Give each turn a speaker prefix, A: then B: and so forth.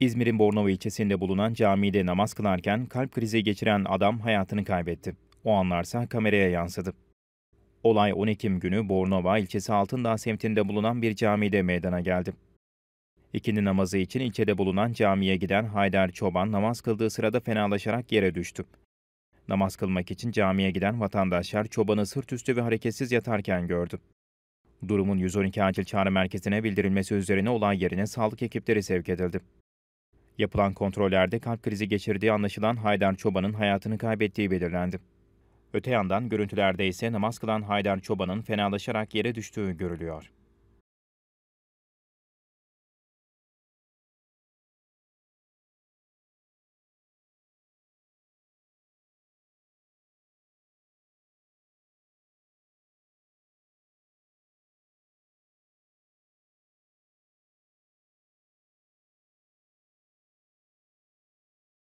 A: İzmir'in Bornova ilçesinde bulunan camide namaz kılarken kalp krizi geçiren adam hayatını kaybetti. O anlarsa kameraya yansıdı. Olay 10 Ekim günü Bornova ilçesi Altındağ semtinde bulunan bir camide meydana geldi. İkindi namazı için ilçede bulunan camiye giden Haydar Çoban namaz kıldığı sırada fenalaşarak yere düştü. Namaz kılmak için camiye giden vatandaşlar çobanı sırt üstü ve hareketsiz yatarken gördü. Durumun 112 acil çağrı merkezine bildirilmesi üzerine olay yerine sağlık ekipleri sevk edildi. Yapılan kontrollerde kalp krizi geçirdiği anlaşılan Haydar Çoban'ın hayatını kaybettiği belirlendi. Öte yandan görüntülerde ise namaz kılan Haydar Çoban'ın fenalaşarak yere düştüğü
B: görülüyor.